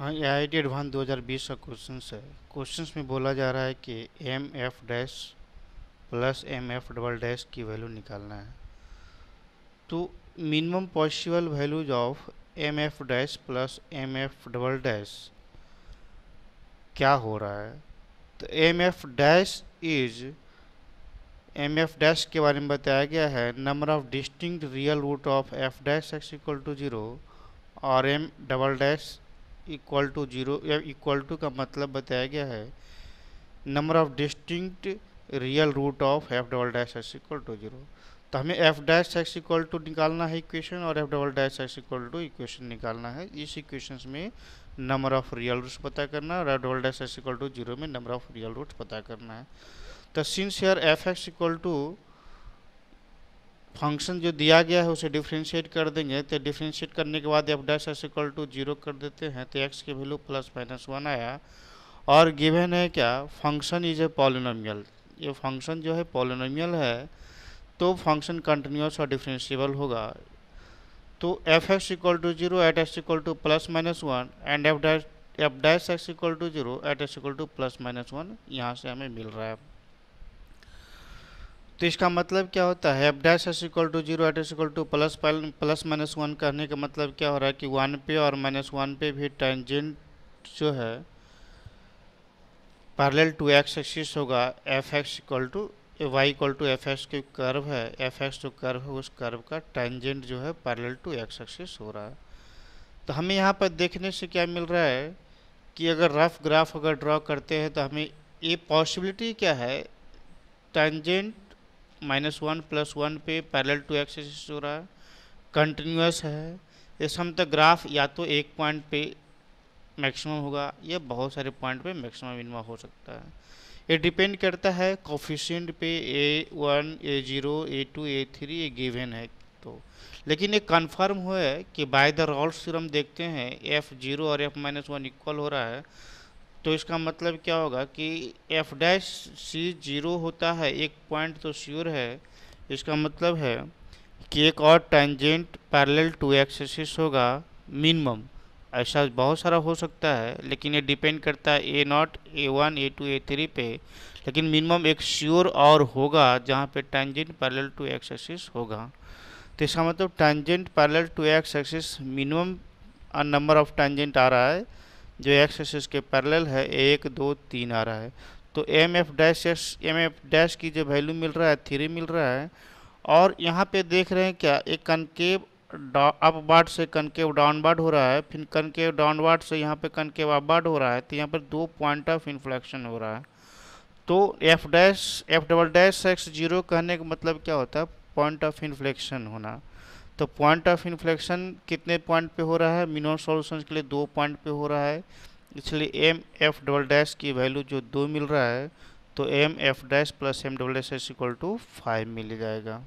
हाँ ए I D advance दो हज़ार बीस का क्वेश्चन है क्वेश्चन में बोला जा रहा है कि M F dash plus M F double dash की वैल्यू निकालना है तो minimum possible values of M F dash plus M F double dash क्या हो रहा है तो M F dash is M F dash के बारे में बताया गया है number of distinct real root of F dash X equal to zero और M double dash equal to zero या इक्वल टू का मतलब बताया गया है number of distinct real root of F double dash X equal to zero तो हमें F dash X equal to निकालना है इक्वेशन और F double dash X equal to equation निकालना है इस इक्वेशन में नंबर ऑफ रियल रूट पता करना है और F double dash X equal to zero में नंबर ऑफ रियल रूट पता करना है तो सिंस यार F X equal to function जो दिया गया है उसे डिफ्रेंशिएट कर देंगे तो डिफ्रेंशिएट करने के बाद F dash S equal to zero कर देते हैं तो एक्स की वैल्यू प्लस माइनस वन आया और गिवन है क्या फंक्शन इज ए पॉलिनोमियल ये फंक्शन जो है पॉलिनोमियल है तो फंक्शन कंटिन्यूस और डिफ्रेंशिएबल होगा तो F X equal to zero at X equal to plus minus one and F dash F dash X equal to zero at S equal to plus minus one यहाँ से हमें मिल रहा है तो इसका मतलब क्या होता है F dash S equal to zero at S equal to plus plus minus one कहने का मतलब क्या हो रहा है कि वन पे और माइनस वन पे भी टेंजेंट जो है पैरेलल टू एक्स एक्सिस होगा F X equal to Y equal to F X की कर्व है एफ एक्स जो कर्व है उस कर्व का टेंजेंट जो है पैरेलल टू एक्स एक्सिस हो रहा है तो हमें यहाँ पर देखने से क्या मिल रहा है कि अगर रफ ग्राफ अगर ड्रॉ करते हैं तो हमें ये पॉसिबिलिटी क्या है tangent minus one plus one पे पैरेलल टू एक्सिस हो रहा है कंटिन्यूस है ये हम तो ग्राफ या तो एक पॉइंट पे मैक्सिमम होगा या बहुत सारे पॉइंट पे मैक्सिमम इनवा हो सकता है ये डिपेंड करता है कॉफिशेंट पे A one A zero A two A three ये गिवेन है तो लेकिन ये कन्फर्म हुआ है कि बाय द रॉल्स हम देखते हैं एफ जीरो और एफ माइनस वन इक्वल हो रहा है तो इसका मतलब क्या होगा कि एफ डैश सी जीरो होता है एक पॉइंट तो श्योर है इसका मतलब है कि एक और टेंजेंट पैरेलल टू एक्सेसिस होगा मिनिमम ऐसा बहुत सारा हो सकता है लेकिन ये डिपेंड करता है A not A one A two A three पे लेकिन मिनिमम एक श्योर और होगा जहाँ पे टेंजेंट पैरेलल टू एक्सेसिस होगा तो इसका मतलब tangent parallel to axes minimum number of tangent आ रहा है जो एक्स एक्सेस के पैरेलल है एक दो तीन आ रहा है तो M F dash X M F dash की जो वैल्यू मिल रहा है थ्री मिल रहा है और यहाँ पे देख रहे हैं क्या एक कनकेव अपवार्ड से कनकेव डाउनवार्ड हो रहा है फिर कनकेव डाउनवार्ड से यहाँ पे कनकेव अपवार्ड हो रहा है तो यहाँ पर दो पॉइंट ऑफ इन्फ्लेक्शन हो रहा है तो F dash F double dash X zero कहने का मतलब क्या होता है पॉइंट ऑफ इन्फ्लेक्शन होना तो पॉइंट ऑफ इन्फ्लेक्शन कितने पॉइंट पे हो रहा है मिनिमम सोल्यूशन के लिए दो पॉइंट पे हो रहा है इसलिए एम एफ डबल डैश की वैल्यू जो दो मिल रहा है तो M F dash plus M double dash equal to five मिल जाएगा